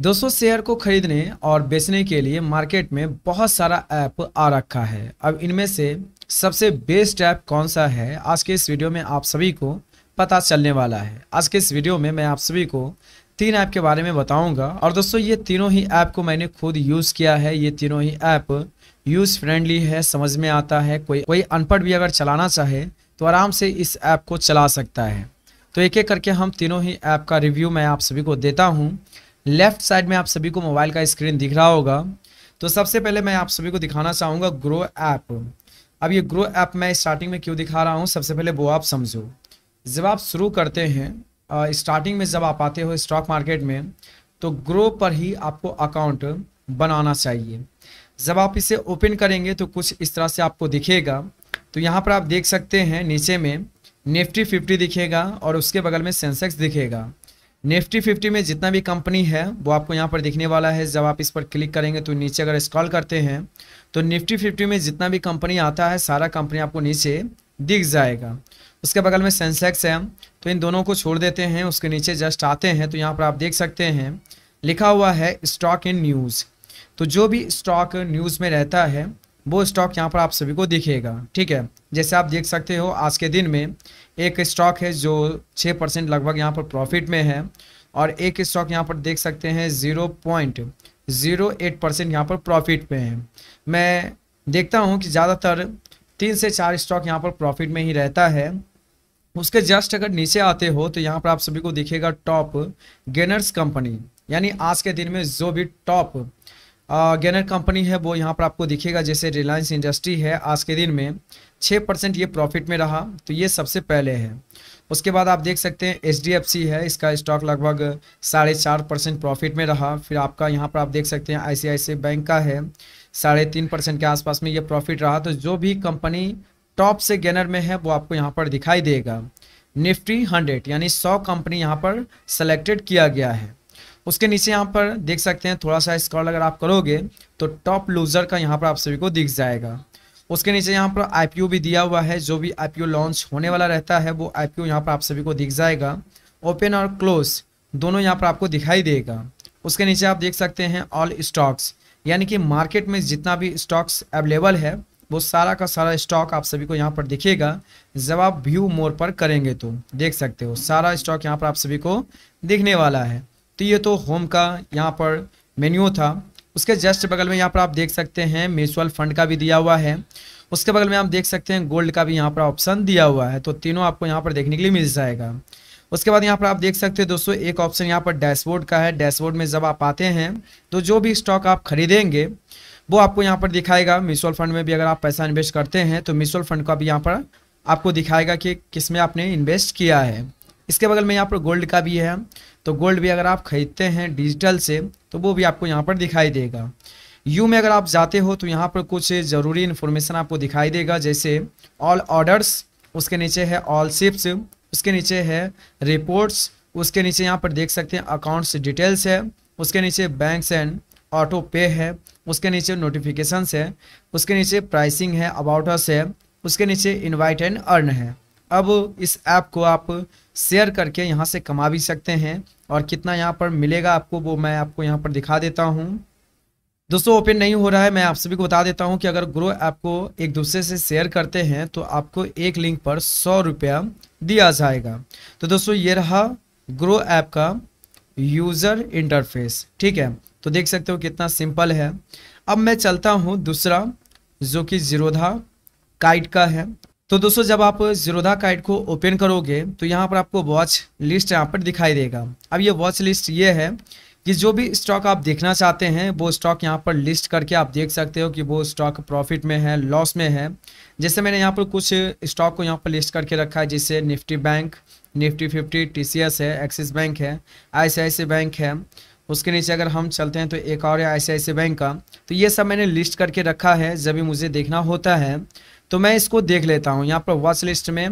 दोस्तों शेयर को खरीदने और बेचने के लिए मार्केट में बहुत सारा ऐप आ रखा है अब इनमें से सबसे बेस्ट ऐप कौन सा है आज के इस वीडियो में आप सभी को पता चलने वाला है आज के इस वीडियो में मैं आप सभी को तीन ऐप के बारे में बताऊंगा और दोस्तों ये तीनों ही ऐप को मैंने खुद यूज़ किया है ये तीनों ही ऐप यूज़ फ्रेंडली है समझ में आता है कोई कोई अनपढ़ भी अगर चलाना चाहे तो आराम से इस ऐप को चला सकता है तो एक एक करके हम तीनों ही ऐप का रिव्यू मैं आप सभी को देता हूँ लेफ्ट साइड में आप सभी को मोबाइल का स्क्रीन दिख रहा होगा तो सबसे पहले मैं आप सभी को दिखाना चाहूँगा ग्रो ऐप अब ये ग्रो ऐप मैं स्टार्टिंग में क्यों दिखा रहा हूँ सबसे पहले वो आप समझो जब आप शुरू करते हैं स्टार्टिंग में जब आप आते हो स्टॉक मार्केट में तो ग्रो पर ही आपको अकाउंट बनाना चाहिए जब आप इसे ओपन करेंगे तो कुछ इस तरह से आपको दिखेगा तो यहाँ पर आप देख सकते हैं नीचे में निफ्टी फिफ्टी दिखेगा और उसके बगल में सेंसेक्स दिखेगा निफ्टी फिफ्टी में जितना भी कंपनी है वो आपको यहाँ पर दिखने वाला है जब आप इस पर क्लिक करेंगे तो नीचे अगर स्क्रॉल करते हैं तो निफ्टी फिफ्टी में जितना भी कंपनी आता है सारा कंपनी आपको नीचे दिख जाएगा उसके बगल में सेंसेक्स है तो इन दोनों को छोड़ देते हैं उसके नीचे जस्ट आते हैं तो यहाँ पर आप देख सकते हैं लिखा हुआ है स्टॉक इन न्यूज़ तो जो भी स्टॉक न्यूज़ में रहता है वो स्टॉक यहाँ पर आप सभी को दिखेगा ठीक है जैसे आप देख सकते हो आज के दिन में एक स्टॉक है जो छः परसेंट लगभग यहाँ पर प्रॉफिट में है और एक स्टॉक यहाँ पर देख सकते हैं zero point zero eight percent यहाँ पर प्रॉफिट में है मैं देखता हूँ कि ज़्यादातर तीन से चार स्टॉक यहाँ पर प्रॉफिट में ही रहता है उसके जस्ट अगर नीचे आते हो तो यहाँ पर आप सभी को दिखेगा टॉप गेनर्स कंपनी यानी आज के दिन में जो भी टॉप गैनर कंपनी है वो यहाँ पर आपको दिखेगा जैसे रिलायंस इंडस्ट्री है आज के दिन में छः परसेंट ये प्रॉफिट में रहा तो ये सबसे पहले है उसके बाद आप देख सकते हैं एच है इसका स्टॉक लगभग साढ़े चार परसेंट प्रॉफिट में रहा फिर आपका यहाँ पर आप देख सकते हैं आई बैंक का है साढ़े तीन परसेंट के आसपास में ये प्रॉफिट रहा तो जो भी कंपनी टॉप से गेनर में है वो आपको यहाँ पर दिखाई देगा निफ्टी हंड्रेड यानी सौ कंपनी यहाँ पर सेलेक्टेड किया गया है उसके नीचे यहाँ पर देख सकते हैं थोड़ा सा स्क्रॉल अगर आप करोगे तो टॉप लूजर का यहाँ पर आप सभी को दिख जाएगा उसके नीचे यहाँ पर आईपीओ भी दिया हुआ है जो भी आईपीओ लॉन्च होने वाला रहता है वो आईपीओ यहाँ पर आप सभी को दिख जाएगा ओपन और क्लोज दोनों यहाँ पर आपको दिखाई देगा उसके नीचे आप देख सकते हैं ऑल स्टॉक्स यानी कि मार्केट में जितना भी स्टॉक्स अवेलेबल है वो सारा का सारा स्टॉक आप सभी को यहाँ पर दिखेगा जब आप व्यू मोर पर करेंगे तो देख सकते हो सारा स्टॉक यहाँ पर आप सभी को दिखने वाला है तो ये तो होम का यहाँ पर मेन्यू था उसके जस्ट बगल में यहाँ पर आप देख सकते हैं म्यूचुअल फंड का भी दिया हुआ है उसके बगल में आप देख सकते हैं गोल्ड का भी यहाँ पर ऑप्शन दिया हुआ है तो तीनों आपको यहाँ पर देखने के लिए मिल जाएगा उसके बाद यहाँ पर आप देख सकते हैं दोस्तों एक ऑप्शन यहाँ पर डैशबोर्ड का है डैशबोर्ड में जब आप आते हैं तो जो भी स्टॉक आप खरीदेंगे वो आपको यहाँ पर दिखाएगा म्यूचुअल फंड में भी अगर आप पैसा इन्वेस्ट करते हैं तो म्यूचुअल फंड का भी यहाँ पर आपको दिखाएगा कि किस में आपने इन्वेस्ट किया है इसके बगल में यहाँ पर गोल्ड का भी है तो गोल्ड भी अगर आप खरीदते हैं डिजिटल से तो वो भी आपको यहाँ पर दिखाई देगा यू में अगर आप जाते हो तो यहाँ पर कुछ ज़रूरी इन्फॉर्मेशन आपको दिखाई देगा जैसे ऑल ऑर्डर्स उसके नीचे है ऑल शिप्स उसके नीचे है रिपोर्ट्स उसके नीचे यहाँ पर देख सकते हैं अकाउंट्स डिटेल्स है उसके नीचे बैंक्स एंड ऑटो पे है उसके नीचे नोटिफिकेशंस है उसके नीचे प्राइसिंग है अबाउट अस है उसके नीचे इन्वाइट एंड अर्न है अब इस ऐप को आप शेयर करके यहाँ से कमा भी सकते हैं और कितना यहाँ पर मिलेगा आपको वो मैं आपको यहाँ पर दिखा देता हूँ दोस्तों ओपन नहीं हो रहा है मैं आप सभी को बता देता हूँ कि अगर ग्रो ऐप को एक दूसरे से शेयर करते हैं तो आपको एक लिंक पर सौ रुपया दिया जाएगा तो दोस्तों ये रहा ग्रो ऐप का यूज़र इंटरफेस ठीक है तो देख सकते हो कितना सिंपल है अब मैं चलता हूँ दूसरा जो कि जीरोधा काइट का है तो दोस्तों जब आप जीरोधा काइट को ओपन करोगे तो यहाँ पर आपको वॉच लिस्ट यहाँ पर दिखाई देगा अब ये वॉच लिस्ट ये है कि जो भी स्टॉक आप देखना चाहते हैं वो स्टॉक यहाँ पर लिस्ट करके आप देख सकते हो कि वो स्टॉक प्रॉफिट में है लॉस में है जैसे मैंने यहाँ पर कुछ स्टॉक को यहाँ पर लिस्ट करके रखा है जैसे Nifty bank Nifty fifty T है एक्सिस बैंक है आई बैंक है उसके नीचे अगर हम चलते हैं तो एक और या ऐसे ऐसे बैंक का तो ये सब मैंने लिस्ट करके रखा है जब भी मुझे देखना होता है तो मैं इसको देख लेता हूँ यहाँ पर वॉच लिस्ट में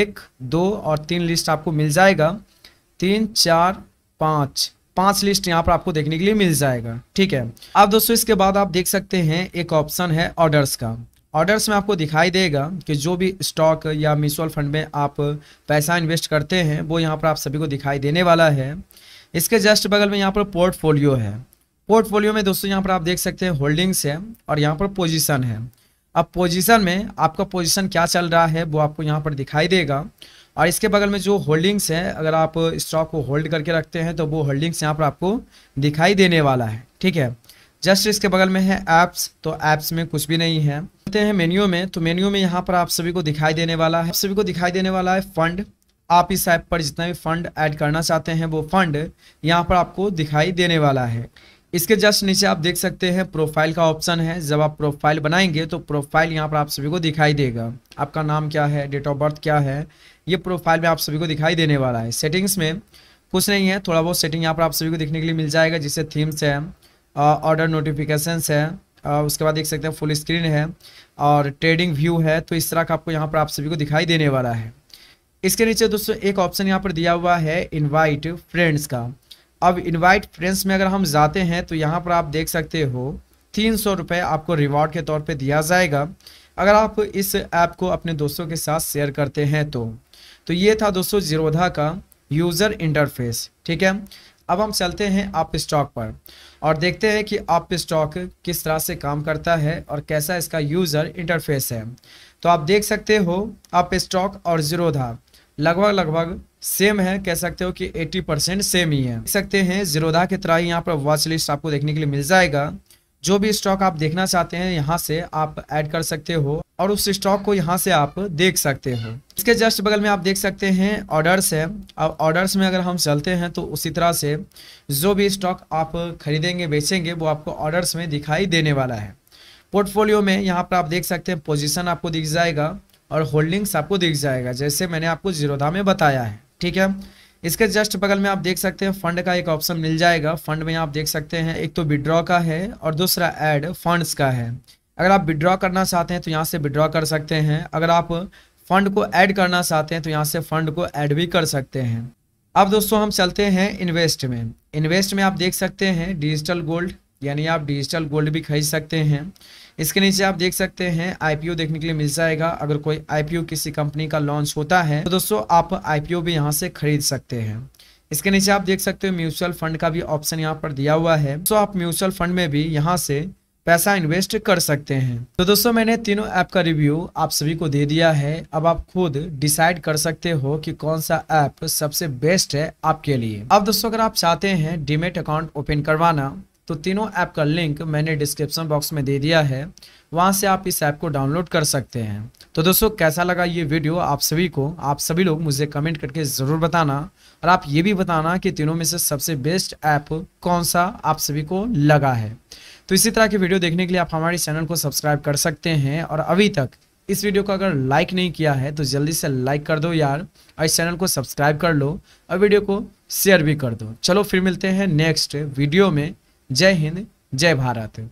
एक दो और तीन लिस्ट आपको मिल जाएगा तीन चार पाँच पांच लिस्ट यहाँ पर आपको देखने के लिए मिल जाएगा ठीक है अब दोस्तों इसके बाद आप देख सकते हैं एक ऑप्शन है ऑर्डर्स का ऑर्डर्स में आपको दिखाई देगा कि जो भी स्टॉक या म्यूचुअल फंड में आप पैसा इन्वेस्ट करते हैं वो यहाँ पर आप सभी को दिखाई देने वाला है इसके जस्ट बगल में यहाँ पर पोर्टफोलियो है पोर्टफोलियो में दोस्तों यहाँ पर आप देख सकते हैं होल्डिंग्स है और यहाँ पर पोजिशन है अब पोजिशन में आपका पोजिशन क्या चल रहा है वो आपको यहाँ पर दिखाई देगा और इसके बगल में जो होल्डिंग्स है अगर आप स्टॉक को होल्ड करके रखते हैं तो वो होल्डिंग्स यहाँ पर आपको दिखाई देने वाला है ठीक है जस्ट इसके बगल में है ऐप्स तो ऐप्स में कुछ भी नहीं है चलते हैं मेन्यू में तो मेन्यू में यहाँ पर आप सभी को दिखाई देने वाला है आप सभी को दिखाई देने वाला है फंड आप इस ऐप पर जितना भी फंड ऐड करना चाहते हैं वो फंड यहाँ पर आपको दिखाई देने वाला है इसके जस्ट नीचे आप देख सकते हैं प्रोफाइल का ऑप्शन है जब आप प्रोफाइल बनाएंगे तो प्रोफाइल यहाँ पर आप सभी को दिखाई देगा आपका नाम क्या है डेट ऑफ बर्थ क्या है ये प्रोफाइल में आप सभी को दिखाई देने वाला है सेटिंग्स में कुछ नहीं है थोड़ा बहुत सेटिंग यहाँ पर आप सभी को देखने के लिए मिल जाएगा जिससे थीम्स है ऑर्डर नोटिफिकेशंस है आ, उसके बाद देख सकते हैं फुल स्क्रीन है और ट्रेडिंग व्यू है तो इस तरह का आपको यहाँ पर आप सभी को दिखाई देने वाला है इसके नीचे दोस्तों एक ऑप्शन यहाँ पर दिया हुआ है इन्वाइट फ्रेंड्स का अब इन्वाइट फ्रेंड्स में अगर हम जाते हैं तो यहाँ पर आप देख सकते हो तीन सौ रुपये आपको रिवॉर्ड के तौर पे दिया जाएगा अगर आप इस ऐप को अपने दोस्तों के साथ शेयर करते हैं तो तो ये था दोस्तों जीरोधा का यूज़र इंटरफेस ठीक है अब हम चलते हैं आप स्टॉक पर और देखते हैं कि आप स्टॉक किस तरह से काम करता है और कैसा इसका यूज़र इंटरफेस है तो आप देख सकते हो आप स्टॉक और जीरोधा लगभग लगभग सेम है कह सकते हो कि 80 परसेंट सेम ही है देख सकते हैं जीरोधा की तरह यहाँ पर वॉच लिस्ट आपको देखने के लिए मिल जाएगा जो भी स्टॉक आप देखना चाहते हैं यहाँ से आप ऐड कर सकते हो और उस स्टॉक को यहाँ से आप देख सकते हो इसके जस्ट बगल में आप देख सकते हैं ऑर्डर्स है अब ऑर्डर्स में अगर हम चलते हैं तो उसी तरह से जो भी स्टॉक आप खरीदेंगे बेचेंगे वो आपको ऑर्डर्स में दिखाई देने वाला है पोर्टफोलियो में यहाँ पर आप देख सकते हैं पोजिशन आपको दिख जाएगा और होल्डिंग्स आपको दिख जाएगा जैसे मैंने आपको जीरोधा में बताया है ठीक है इसके जस्ट बगल में आप देख सकते हैं फंड का एक ऑप्शन मिल जाएगा फंड में आप देख सकते हैं एक तो विड्रॉ का है और दूसरा ऐड फंड्स का है अगर आप विड्रॉ करना चाहते हैं तो यहाँ से विड्रॉ कर सकते हैं अगर आप फंड को ऐड करना चाहते हैं तो यहाँ से फंड को ऐड भी कर सकते हैं अब दोस्तों हम चलते हैं इन्वेस्ट में इन्वेस्ट में आप देख सकते हैं डिजिटल गोल्ड यानी आप डिजिटल गोल्ड भी खरीद सकते हैं इसके नीचे आप देख सकते हैं आईपीओ देखने के लिए मिल जाएगा अगर कोई आईपीओ किसी कंपनी का लॉन्च होता है तो दोस्तों आप आईपीओ भी यहाँ से खरीद सकते हैं इसके नीचे आप देख सकते हो म्यूचुअल फंड का भी ऑप्शन यहाँ पर दिया हुआ है तो आप म्यूचुअल फंड में भी यहाँ से पैसा इन्वेस्ट कर सकते हैं तो दोस्तों मैंने तीनों ऐप का रिव्यू आप सभी को दे दिया है अब आप खुद डिसाइड कर सकते हो कि कौन सा ऐप सबसे बेस्ट है आपके लिए अब दोस्तों अगर आप चाहते हैं डीमेट अकाउंट ओपन करवाना तो तीनों ऐप का लिंक मैंने डिस्क्रिप्शन बॉक्स में दे दिया है वहाँ से आप इस ऐप को डाउनलोड कर सकते हैं तो दोस्तों कैसा लगा ये वीडियो आप सभी को आप सभी लोग मुझे कमेंट करके ज़रूर बताना और आप ये भी बताना कि तीनों में से सबसे बेस्ट ऐप कौन सा आप सभी को लगा है तो इसी तरह की वीडियो देखने के लिए आप हमारे चैनल को सब्सक्राइब कर सकते हैं और अभी तक इस वीडियो को अगर लाइक नहीं किया है तो जल्दी से लाइक कर दो यार और इस चैनल को सब्सक्राइब कर लो और वीडियो को शेयर भी कर दो चलो फिर मिलते हैं नेक्स्ट वीडियो में जय हिंद जय भारत